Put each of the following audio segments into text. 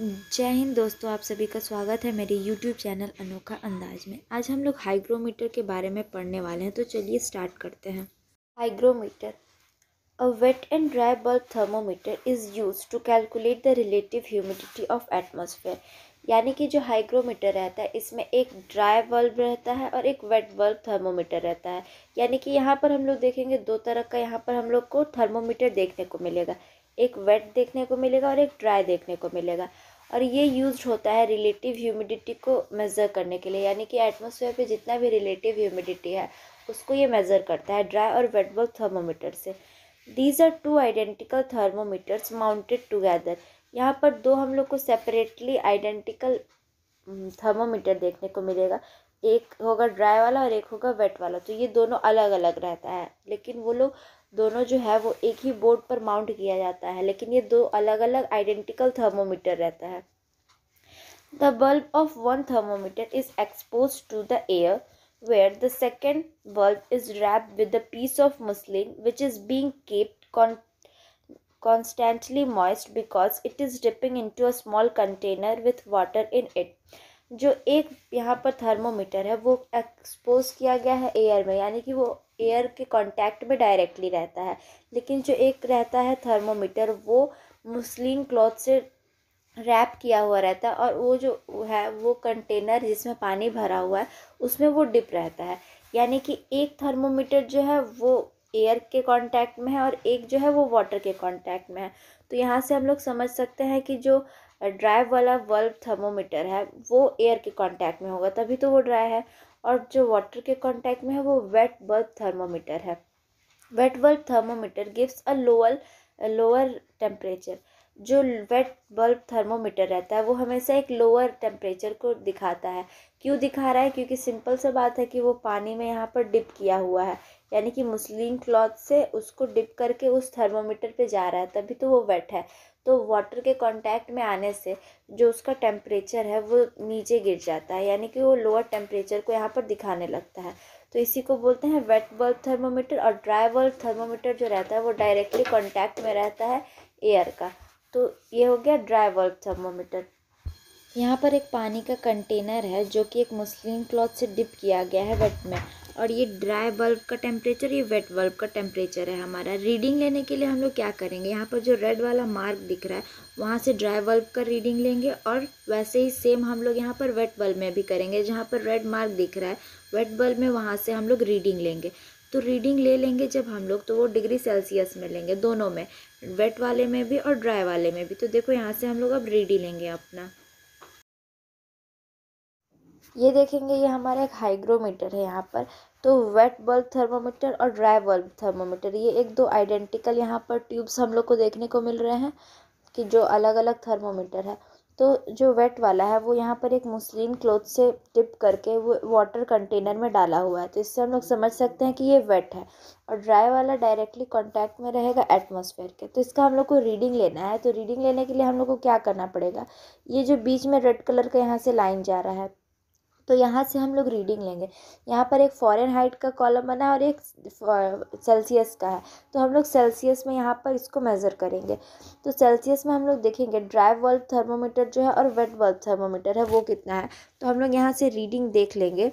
जय हिंद दोस्तों आप सभी का स्वागत है मेरे यूट्यूब चैनल अनोखा अंदाज में आज हम लोग हाइग्रोमीटर के बारे में पढ़ने वाले हैं तो चलिए स्टार्ट करते हैं hygrometer a wet and dry bulb thermometer is use to calculate the relative humidity of atmosphere यानी कि जो हाइग्रोमीटर रहता है इसमें एक ड्राई बल्ब रहता है और एक वेट बल्ब थर्मोमीटर रहता है यानी कि यहाँ पर हम लोग देखेंगे दो तरह का यहाँ पर हम लोग को थर्मोमीटर देखने को मिलेगा एक वेट देखने को मिलेगा और एक ड्राई देखने को मिलेगा और ये यूज होता है रिलेटिव ह्यूमिडिटी को मेज़र करने के लिए यानी कि एटमोसफेयर पे जितना भी रिलेटिव ह्यूमिडिटी है उसको ये मेज़र करता है ड्राई और वेट बल्ब थर्मोमीटर से these are two identical thermometers mounted together यहाँ पर दो हम लोग को सेपरेटली आइडेंटिकल थर्मोमीटर देखने को मिलेगा एक होगा ड्राई वाला और एक होगा वेट वाला तो ये दोनों अलग अलग रहता है लेकिन वो लोग दोनों जो है वो एक ही बोर्ड पर माउंट किया जाता है लेकिन ये दो अलग अलग आइडेंटिकल थर्मोमीटर रहता है the bulb of one thermometer is expose to the air where the second bulb is wrap with the piece of muslin which is being kept constantly moist because it is dipping into a small container with water in it जो एक यहाँ पर thermometer है वो expose किया गया है air में यानी कि वो एयर के कांटेक्ट में डायरेक्टली रहता है लेकिन जो एक रहता है थर्मोमीटर वो मुस्लिन क्लॉथ से रैप किया हुआ रहता है और वो जो है वो कंटेनर जिसमें पानी भरा हुआ है उसमें वो डिप रहता है यानी कि एक थर्मोमीटर जो है वो एयर के कांटेक्ट में है और एक जो है वो वाटर के कांटेक्ट में है तो यहाँ से हम लोग समझ सकते हैं कि जो ड्राइव वाला बल्ब थर्मोमीटर है वो एयर के कांटेक्ट में होगा तभी तो वो ड्राई है और जो वाटर के कांटेक्ट में है वो वेट बल्ब थर्मोमीटर है wet bulb thermometer gives a lower lower temperature जो वेट बल्ब थर्मोमीटर रहता है वो हमेशा एक लोअर टेम्परेचर को दिखाता है क्यों दिखा रहा है क्योंकि सिंपल सा बात है कि वो पानी में यहाँ पर डिप किया हुआ है यानी कि मुस्लिन क्लॉथ से उसको डिप करके उस थर्मोमीटर पे जा रहा है तभी तो वो वेट है तो वाटर के कांटेक्ट में आने से जो उसका टेम्परेचर है वो नीचे गिर जाता है यानी कि वो लोअर टेम्परेचर को यहाँ पर दिखाने लगता है तो इसी को बोलते हैं वेट बल्ब थर्मोमीटर और ड्राई बल्ब थर्मोमीटर जो रहता है वो डायरेक्टली कॉन्टैक्ट में रहता है एयर का तो ये हो गया ड्राई बल्ब थर्मोमीटर यहाँ पर एक पानी का कंटेनर है जो कि एक मुस्लिन क्लॉथ से डिप किया गया है वेट में और ये ड्राई बल्ब का टेम्परेचर ये वेट बल्ब का टेम्परेचर है हमारा रीडिंग लेने के लिए हम लोग क्या करेंगे यहाँ पर जो रेड वाला मार्क दिख रहा है वहाँ से ड्राई बल्ब का रीडिंग लेंगे और वैसे ही सेम हम लोग यहाँ पर वेट बल्ब में भी करेंगे जहाँ पर रेड मार्क दिख रहा है वेट बल्ब में वहाँ से हम लोग रीडिंग लेंगे तो रीडिंग ले लेंगे जब हम लोग तो वो डिग्री सेल्सियस में लेंगे दोनों में वेट वाले में भी और ड्राई वाले में भी तो देखो यहाँ से हम लोग अब रीडिंग लेंगे अपना ये देखेंगे ये हमारा एक हाइग्रोमीटर है यहाँ पर तो वेट बल्ब थर्मामीटर और ड्राई बल्ब थर्मामीटर ये एक दो आइडेंटिकल यहाँ पर ट्यूब्स हम लोग को देखने को मिल रहे हैं कि जो अलग अलग थर्मामीटर है तो जो वेट वाला है वो यहाँ पर एक मुस्लिन क्लोथ से टिप करके वो वाटर कंटेनर में डाला हुआ है तो इससे हम लोग समझ सकते हैं कि ये वेट है और ड्राई वाला डायरेक्टली कांटेक्ट में रहेगा एटमॉस्फेयर के तो इसका हम लोग को रीडिंग लेना है तो रीडिंग लेने के लिए हम लोग को क्या करना पड़ेगा ये जो बीच में रेड कलर का यहाँ से लाइन जा रहा है तो यहाँ से हम लोग रीडिंग लेंगे यहाँ पर एक फॉरेन हाइट का कॉलम बना है और एक सेल्सियस का है तो हम लोग सेल्सियस में यहाँ पर इसको मेज़र करेंगे तो सेल्सियस में हम लोग देखेंगे ड्राई वर्ल्ड थर्मोमीटर जो है और वेट बल्ब थर्मोमीटर है वो कितना है तो हम लोग यहाँ से रीडिंग देख लेंगे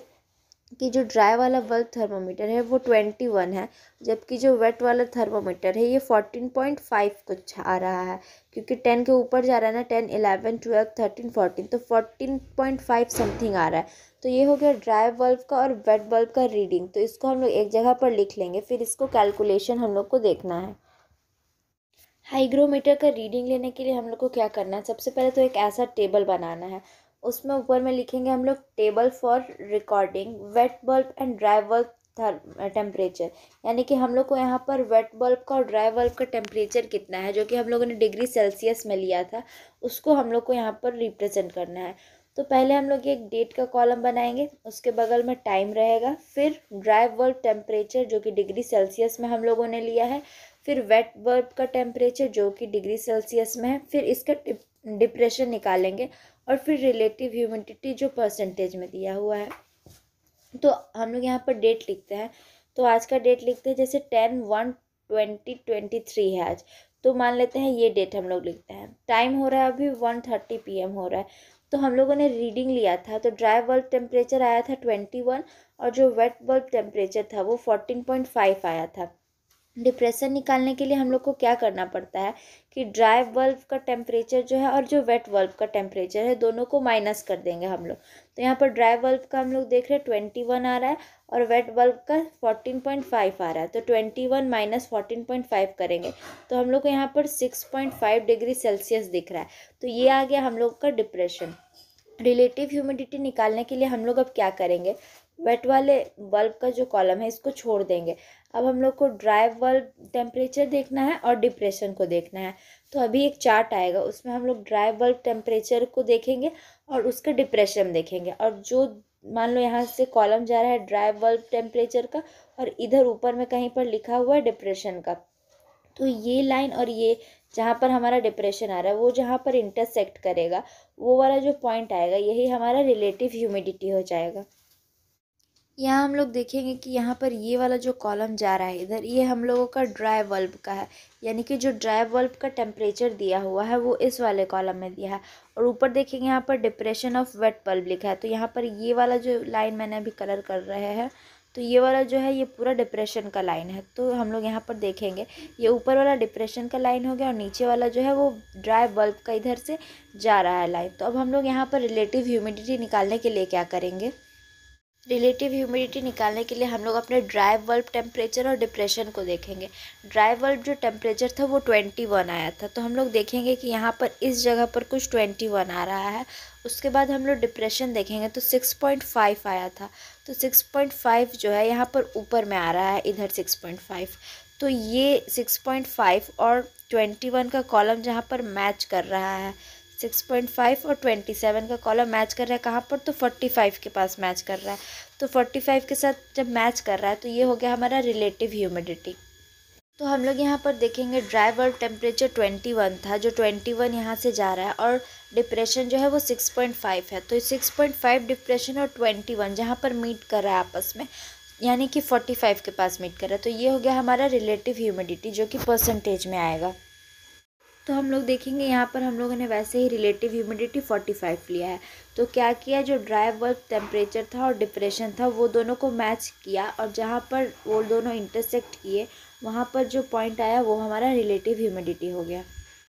कि जो ड्राई वाला बल्ब थर्मामीटर है वो ट्वेंटी वन है जबकि जो वेट वाला थर्मामीटर है ये फोर्टीन पॉइंट फाइव कुछ आ रहा है क्योंकि टेन के ऊपर जा रहा है ना ten eleven twelve thirteen fourteen तो फोर्टीन पॉइंट फाइव समथिंग आ रहा है तो ये हो गया ड्राई बल्ब का और वेट बल्ब का रीडिंग तो इसको हम लोग एक जगह पर लिख लेंगे फिर इसको कैलकुलेशन हम लोग को देखना है हाइग्रोमीटर का रीडिंग लेने के लिए हम लोग को क्या करना है सबसे पहले तो एक ऐसा टेबल बनाना है उसमें ऊपर में लिखेंगे हम लोग table for recording wet bulb and dry bulb temperature यानी कि हम लोग को यहाँ पर वेट बल्ब का और ड्राई बल्ब का टेम्परेचर कितना है जो कि हम लोगों ने डिग्री सेल्सियस में लिया था उसको हम लोग को यहाँ पर रिप्रेजेंट करना है तो पहले हम लोग एक डेट का कॉलम बनाएंगे उसके बगल में टाइम रहेगा फिर ड्राई बल्ब टेम्परेचर जो कि डिग्री सेल्सियस में हम लोगों ने लिया है फिर वेट बल्ब का टेम्परेचर जो कि डिग्री सेल्सियस में है फिर इसका डिप्रेशन निकालेंगे और फिर रिलेटिव ह्यूमिडिटी जो परसेंटेज में दिया हुआ है तो हम लोग यहाँ पर डेट लिखते हैं तो आज का डेट लिखते हैं जैसे ten one twenty twenty three है आज तो मान लेते हैं ये डेट हम लोग लिखते हैं टाइम हो रहा है अभी वन थर्टी पी एम हो रहा है तो हम लोगों ने रीडिंग लिया था तो ड्राई बल्ब टेम्परेचर आया था ट्वेंटी वन और जो वेट बल्ब टेम्परेचर था वो फोर्टीन पॉइंट फाइव आया था डिप्रेशन निकालने के लिए हम लोग को क्या करना पड़ता है कि ड्राई बल्ब का टेम्परेचर जो है और जो वेट बल्ब का टेम्परेचर है दोनों को माइनस कर देंगे हम लोग तो यहाँ पर ड्राई बल्ब का हम लोग देख रहे हैं ट्वेंटी वन आ रहा है और वेट बल्ब का फोर्टीन पॉइंट फाइव आ रहा है तो twenty one minus fourteen point five करेंगे तो हम लोग को यहाँ पर six point five degree Celsius दिख रहा है तो ये आ गया हम लोग का डिप्रेशन रिलेटिव ह्यूमिडिटी निकालने के लिए हम लोग अब क्या करेंगे वेट वाले बल्ब का जो कॉलम है इसको छोड़ देंगे अब हम लोग को ड्राई बल्ब टेम्परेचर देखना है और डिप्रेशन को देखना है तो अभी एक चार्ट आएगा उसमें हम लोग ड्राई बल्ब टेम्परेचर को देखेंगे और उसका डिप्रेशन देखेंगे और जो मान लो यहाँ से कॉलम जा रहा है ड्राई बल्ब टेम्परेचर का और इधर ऊपर में कहीं पर लिखा हुआ है डिप्रेशन का तो ये लाइन और ये जहाँ पर हमारा डिप्रेशन आ रहा है वो जहाँ पर इंटरसेक्ट करेगा वो वाला जो पॉइंट आएगा यही हमारा रिलेटिव ह्यूमिडिटी हो जाएगा यहाँ हम लोग देखेंगे कि यहाँ पर ये वाला जो कॉलम जा रहा है इधर ये हम लोगों का ड्राई बल्ब का है यानी कि जो ड्राई बल्ब का टेम्परेचर दिया हुआ है वो इस वाले कॉलम में दिया है और ऊपर देखेंगे यहाँ पर डिप्रेशन ऑफ वेट बल्ब लिखा है तो यहाँ पर ये वाला जो लाइन मैंने अभी कलर कर रहे हैं तो ये वाला जो है ये पूरा डिप्रेशन का लाइन है तो हम लोग यहाँ पर देखेंगे ये ऊपर वाला डिप्रेशन का लाइन हो गया और नीचे वाला जो है वो ड्राई बल्ब का इधर से जा रहा है लाइन तो अब हम लोग यहाँ पर रिलेटिव ह्यूमिडिटी निकालने के लिए क्या करेंगे रिलेटिव ह्यूमिडिटी निकालने के लिए हम लोग अपने ड्राई बल्ब टेम्परेचर और डिप्रेशन को देखेंगे ड्राई बल्ब जो टेम्परेचर था वो ट्वेंटी वन आया था तो हम लोग देखेंगे कि यहाँ पर इस जगह पर कुछ ट्वेंटी वन आ रहा है उसके बाद हम लोग डिप्रेशन देखेंगे तो सिक्स पॉइंट फाइव आया था तो सिक्स पॉइंट फाइव जो है यहाँ पर ऊपर में आ रहा है इधर सिक्स पॉइंट फाइव तो ये सिक्स पॉइंट फाइव और ट्वेंटी वन का कॉलम जहाँ पर मैच कर रहा है सिक्स पॉइंट फाइव और ट्वेंटी सेवन का कॉलम मैच कर रहा है कहाँ पर तो फोर्टी फाइव के पास मैच कर रहा है तो फोर्टी फाइव के साथ जब मैच कर रहा है तो ये हो गया हमारा रिलेटिव ह्यूमिडिटी तो हम लोग यहाँ पर देखेंगे ड्राई टेम्परेचर ट्वेंटी वन था जो ट्वेंटी वन यहाँ से जा रहा है और डिप्रेशन जो है वो सिक्स पॉइंट फाइव है तो सिक्स पॉइंट फाइव डिप्रेशन और ट्वेंटी वन जहाँ पर मीट कर रहा है आपस में यानी कि फोर्टी फाइव के पास मीट कर रहा है तो ये हो गया हमारा रिलेटिव ह्यूमिडिटी जो कि परसेंटेज में आएगा तो हम लोग देखेंगे यहाँ पर हम लोगों ने वैसे ही रिलेटिव ह्यूमिडिटी 45 लिया है तो क्या किया जो ड्राई बल्ब टेम्परेचर था और डिप्रेशन था वो दोनों को मैच किया और जहाँ पर वो दोनों इंटरसेक्ट किए वहाँ पर जो पॉइंट आया वो हमारा रिलेटिव ह्यूमिडिटी हो गया